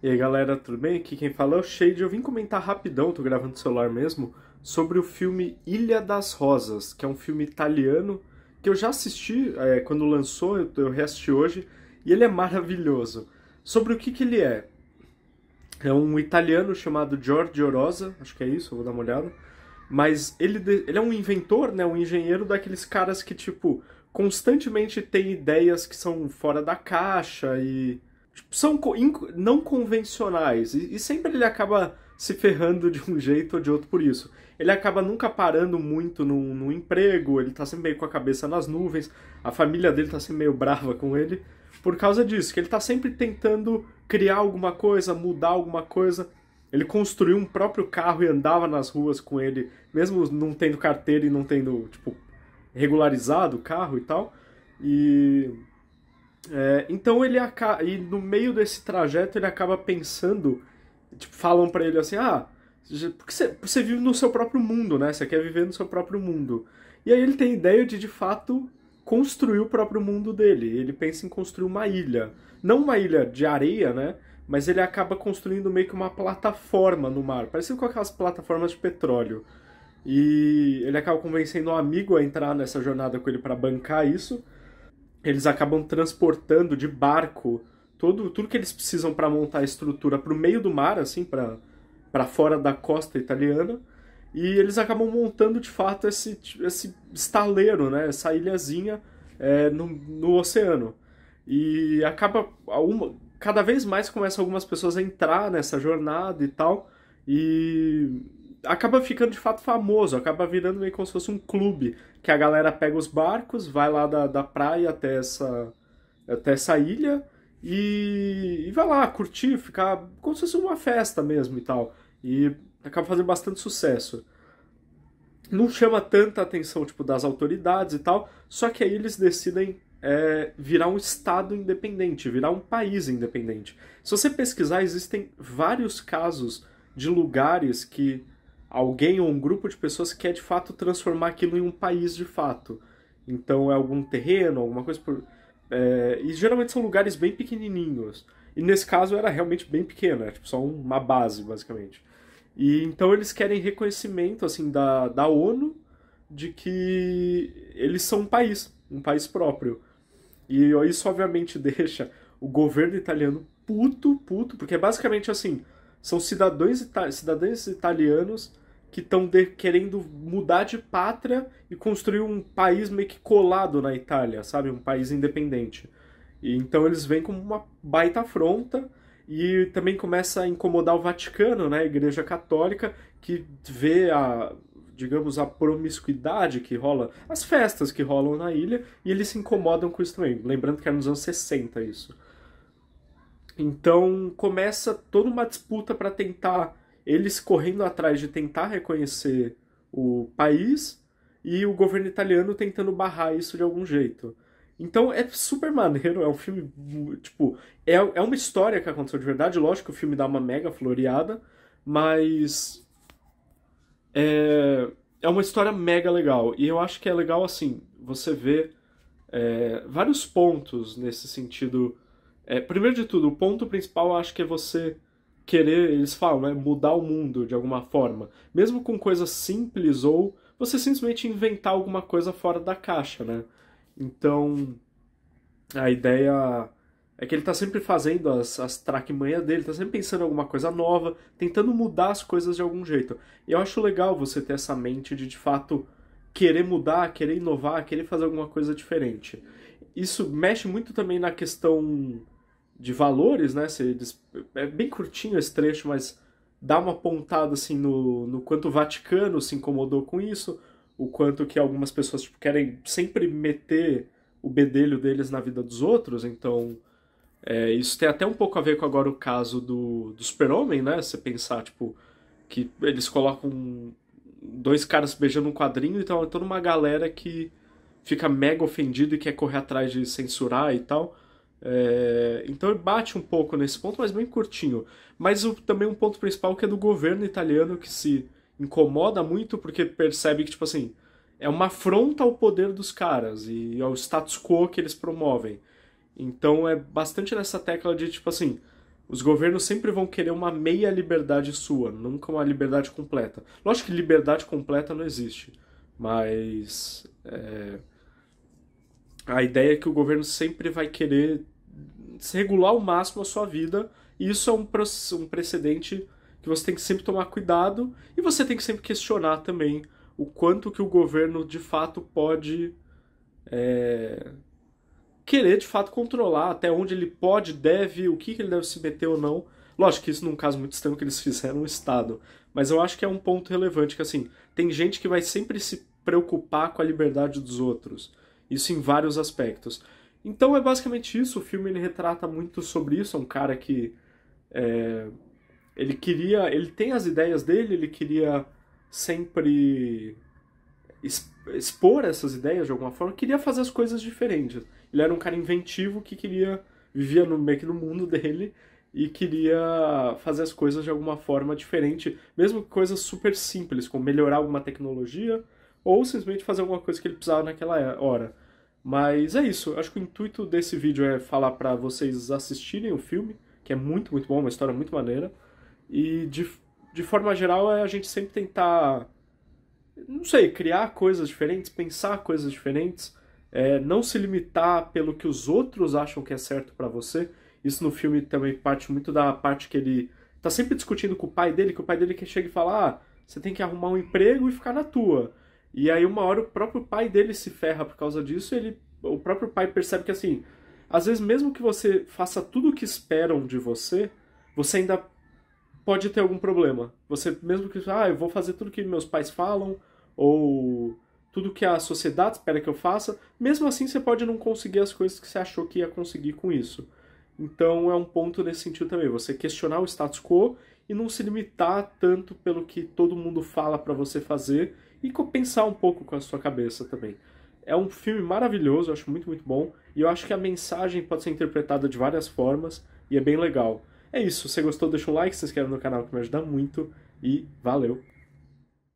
E aí galera, tudo bem? Aqui quem fala é o Shade. Eu vim comentar rapidão, tô gravando no celular mesmo, sobre o filme Ilha das Rosas, que é um filme italiano que eu já assisti é, quando lançou, eu, reassisti hoje, e ele é maravilhoso. Sobre o que, que ele é? É um italiano chamado Giorgio Rosa, acho que é isso, vou dar uma olhada. Mas ele, ele é um inventor, né, um engenheiro daqueles caras que, tipo, constantemente tem ideias que são fora da caixa e Tipo, são não convencionais. E, e sempre ele acaba se ferrando de um jeito ou de outro por isso. Ele acaba nunca parando muito no, no emprego, ele tá sempre meio com a cabeça nas nuvens, a família dele tá sempre meio brava com ele por causa disso, que ele tá sempre tentando criar alguma coisa, mudar alguma coisa. Ele construiu um próprio carro e andava nas ruas com ele, mesmo não tendo carteira e não tendo, tipo, regularizado o carro e tal. E é, então ele acaba. E no meio desse trajeto ele acaba pensando. Tipo, falam para ele assim: ah, porque você, você vive no seu próprio mundo, né? Você quer viver no seu próprio mundo. E aí ele tem ideia de, de fato, construir o próprio mundo dele. Ele pensa em construir uma ilha. Não uma ilha de areia, né? Mas ele acaba construindo meio que uma plataforma no mar, parecido com aquelas plataformas de petróleo. E ele acaba convencendo um amigo a entrar nessa jornada com ele para bancar isso eles acabam transportando de barco todo, tudo que eles precisam para montar a estrutura para o meio do mar, assim, para fora da costa italiana. E eles acabam montando de fato esse, esse estaleiro, né? essa ilhazinha é, no, no oceano. E acaba. Uma, cada vez mais começam algumas pessoas a entrar nessa jornada e tal. E acaba ficando de fato famoso, acaba virando meio como se fosse um clube, que a galera pega os barcos, vai lá da, da praia até essa, até essa ilha e, e vai lá curtir, ficar como se fosse uma festa mesmo e tal. E acaba fazendo bastante sucesso. Não chama tanta atenção tipo das autoridades e tal, só que aí eles decidem é, virar um estado independente, virar um país independente. Se você pesquisar, existem vários casos de lugares que alguém ou um grupo de pessoas que quer de fato transformar aquilo em um país de fato. Então é algum terreno, alguma coisa por. É, e geralmente são lugares bem pequenininhos. E nesse caso era realmente bem pequeno, era tipo só uma base, basicamente. E então eles querem reconhecimento assim da, da ONU de que eles são um país, um país próprio. E isso obviamente deixa o governo italiano puto, puto, porque é basicamente assim, são cidadãos, ita cidadãos italianos que estão querendo mudar de pátria e construir um país meio que colado na Itália, sabe? Um país independente. E, então eles vêm como uma baita afronta e também começa a incomodar o Vaticano, né? A Igreja Católica, que vê a, digamos, a promiscuidade que rola, as festas que rolam na ilha, e eles se incomodam com isso também. Lembrando que era é nos anos 60 isso. Então começa toda uma disputa para tentar eles correndo atrás de tentar reconhecer o país e o governo italiano tentando barrar isso de algum jeito. Então é super maneiro, é um filme, tipo, é, é uma história que aconteceu de verdade, lógico que o filme dá uma mega floreada, mas é, é uma história mega legal. E eu acho que é legal, assim, você vê é, vários pontos nesse sentido é, primeiro de tudo, o ponto principal acho que é você querer, eles falam, né, mudar o mundo de alguma forma. Mesmo com coisas simples ou você simplesmente inventar alguma coisa fora da caixa, né? Então, a ideia é que ele tá sempre fazendo as, as traquemanhas dele, tá sempre pensando em alguma coisa nova, tentando mudar as coisas de algum jeito. E eu acho legal você ter essa mente de, de fato, querer mudar, querer inovar, querer fazer alguma coisa diferente. Isso mexe muito também na questão de valores, né? é bem curtinho esse trecho, mas dá uma pontada assim no, no quanto o Vaticano se incomodou com isso, o quanto que algumas pessoas tipo, querem sempre meter o bedelho deles na vida dos outros, então é, isso tem até um pouco a ver com agora o caso do, do super-homem, né? Você pensar, tipo, que eles colocam dois caras beijando um quadrinho, então é toda uma galera que fica mega ofendida e quer correr atrás de censurar e tal. É, então ele bate um pouco nesse ponto, mas bem curtinho. Mas o, também um ponto principal que é do governo italiano que se incomoda muito porque percebe que, tipo assim, é uma afronta ao poder dos caras e ao status quo que eles promovem. Então é bastante nessa tecla de, tipo assim, os governos sempre vão querer uma meia liberdade sua, nunca uma liberdade completa. Lógico que liberdade completa não existe, mas. É a ideia é que o governo sempre vai querer regular ao máximo a sua vida, e isso é um, um precedente que você tem que sempre tomar cuidado e você tem que sempre questionar também o quanto que o governo de fato pode é, querer de fato controlar até onde ele pode, deve, o que, que ele deve se meter ou não. Lógico que isso num é caso muito extremo que eles fizeram no Estado, mas eu acho que é um ponto relevante que assim tem gente que vai sempre se preocupar com a liberdade dos outros. Isso em vários aspectos. Então é basicamente isso. O filme ele retrata muito sobre isso. É um cara que é, ele queria, ele tem as ideias dele, ele queria sempre expor essas ideias de alguma forma, queria fazer as coisas diferentes. Ele era um cara inventivo que queria vivia no meio que no mundo dele e queria fazer as coisas de alguma forma diferente, mesmo coisas super simples, como melhorar alguma tecnologia, ou simplesmente fazer alguma coisa que ele precisava naquela hora. Mas é isso, acho que o intuito desse vídeo é falar para vocês assistirem o filme, que é muito, muito bom, uma história muito maneira, e de, de forma geral é a gente sempre tentar, não sei, criar coisas diferentes, pensar coisas diferentes, é, não se limitar pelo que os outros acham que é certo para você. Isso no filme também parte muito da parte que ele tá sempre discutindo com o pai dele, que o pai dele que chega e fala: ah, você tem que arrumar um emprego e ficar na tua. E aí uma hora o próprio pai dele se ferra por causa disso, ele o próprio pai percebe que assim, às vezes mesmo que você faça tudo o que esperam de você, você ainda pode ter algum problema. Você mesmo que ah, eu vou fazer tudo que meus pais falam ou tudo que a sociedade espera que eu faça, mesmo assim você pode não conseguir as coisas que você achou que ia conseguir com isso. Então é um ponto nesse sentido também, você questionar o status quo e não se limitar tanto pelo que todo mundo fala para você fazer e pensar um pouco com a sua cabeça também. É um filme maravilhoso, eu acho muito, muito bom. E eu acho que a mensagem pode ser interpretada de várias formas e é bem legal. É isso, se você gostou, deixa um like, se inscreve no canal que me ajuda muito e valeu!